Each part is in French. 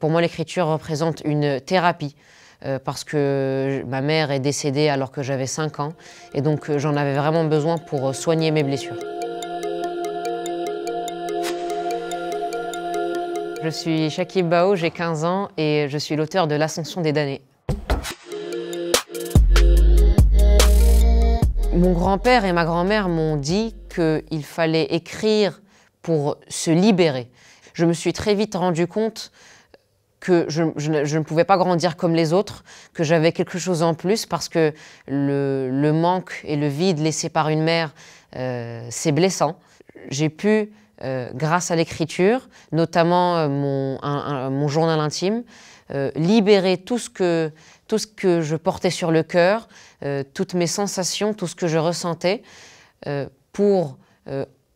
Pour moi, l'écriture représente une thérapie. Euh, parce que ma mère est décédée alors que j'avais 5 ans et donc euh, j'en avais vraiment besoin pour euh, soigner mes blessures. Je suis Shakib Bao, j'ai 15 ans et je suis l'auteur de L'Ascension des damnés. Mon grand-père et ma grand-mère m'ont dit qu'il fallait écrire pour se libérer. Je me suis très vite rendu compte que je, ne pouvais pas grandir comme les autres, que j'avais quelque chose en plus parce que le, manque et le vide laissé par une mère, euh, c'est blessant. J'ai pu, euh, grâce à l'écriture, notamment euh, mon, journal intime, libérer tout ce, que, tout ce que je portais sur le cœur, toutes mes sensations, tout ce que je ressentais, pour,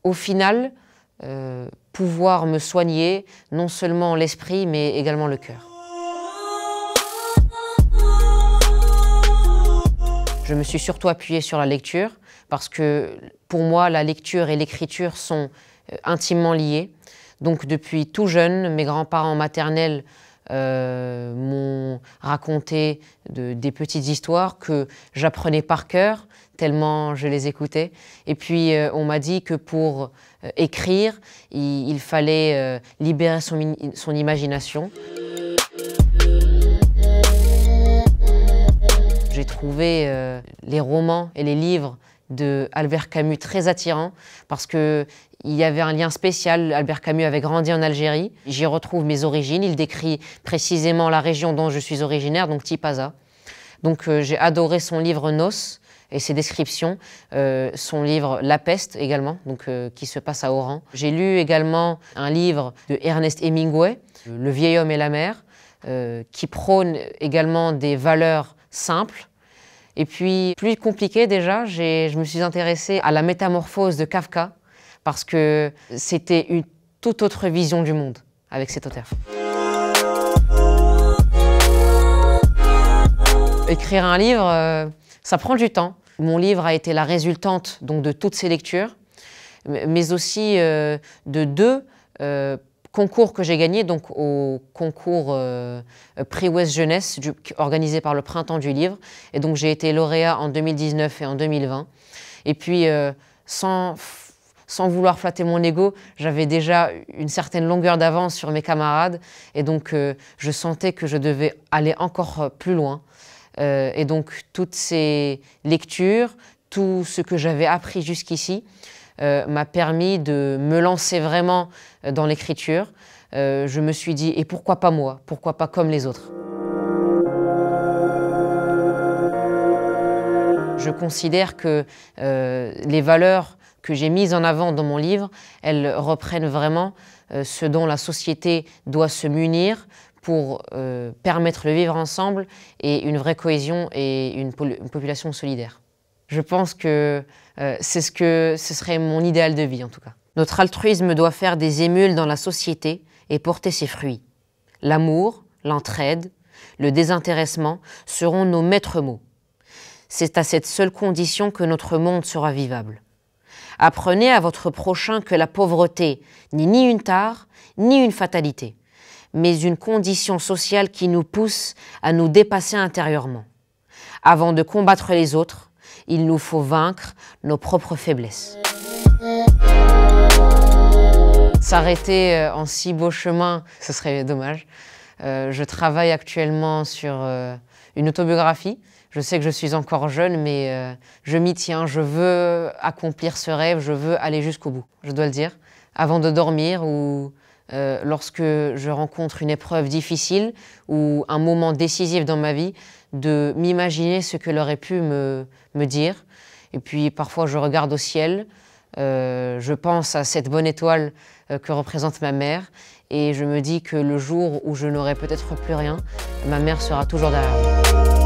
au final, euh, pouvoir me soigner, non seulement l'esprit, mais également le cœur. Je me suis surtout appuyée sur la lecture, parce que pour moi, la lecture et l'écriture sont euh, intimement liées. Donc depuis tout jeune, mes grands-parents maternels euh, m'ont raconté des petites histoires que j'apprenais par cœur, tellement je les écoutais. Et puis euh, on m'a dit que pour euh, écrire, il, fallait libérer son, imagination. J'ai trouvé les romans et les livres de Albert Camus très attirants parce que il y avait un lien spécial. Albert Camus avait grandi en Algérie. J'y retrouve mes origines. Il décrit précisément la région dont je suis originaire, donc Tipaza. Donc euh, j'ai adoré son livre Nos et ses descriptions, euh, son livre La peste également, donc euh, qui se passe à Oran. J'ai lu également un livre de Ernest Hemingway, Le vieil homme et la mer, qui prône également des valeurs simples. Et puis, plus compliqué déjà, je me suis intéressée à la métamorphose de Kafka, parce que c'était une toute autre vision du monde avec cet auteur. Écrire un livre, euh, ça prend du temps. Mon livre a été la résultante donc, de toutes ces lectures, mais aussi euh, de deux euh, concours que j'ai gagnés, donc au concours Prix Ouest Jeunesse organisé par le Printemps du Livre. Et donc j'ai été lauréat en 2019 et en 2020. Et puis, sans sans vouloir flatter mon ego, j'avais déjà une certaine longueur d'avance sur mes camarades et donc euh, je sentais que je devais aller encore euh, plus loin. Euh, et donc toutes ces lectures, tout ce que j'avais appris jusqu'ici m'a permis de me lancer vraiment dans l'écriture. je me suis dit, et pourquoi pas moi Pourquoi pas comme les autres Je considère que euh, les valeurs que j'ai mises en avant dans mon livre, elles reprennent vraiment euh, ce dont la société doit se munir pour euh, permettre le vivre ensemble et une vraie cohésion et une, population solidaire. Je pense que c'est ce que ce serait mon idéal de vie en tout cas. Notre altruisme doit faire des émules dans la société et porter ses fruits. L'amour, l'entraide, le désintéressement seront nos maîtres mots. C'est à cette seule condition que notre monde sera vivable. Apprenez à votre prochain que la pauvreté n'est ni une tare, ni une fatalité, mais une condition sociale qui nous pousse à nous dépasser intérieurement. Avant de combattre les autres, il nous faut vaincre nos propres faiblesses. S'arrêter euh, en si beau chemin, ce serait dommage. Euh, je travaille actuellement sur euh, une autobiographie. Je sais que je suis encore jeune, mais euh, je m'y tiens. Je veux accomplir ce rêve, je veux aller jusqu'au bout, je dois le dire. Avant de dormir ou euh, lorsque je rencontre une épreuve difficile ou un moment décisif dans ma vie, de m'imaginer ce que aurait pu me, dire. Et puis parfois je regarde au ciel, euh, je pense à cette bonne étoile que représente ma mère et je me dis que le jour où je n'aurai peut-être plus rien, ma mère sera toujours derrière moi.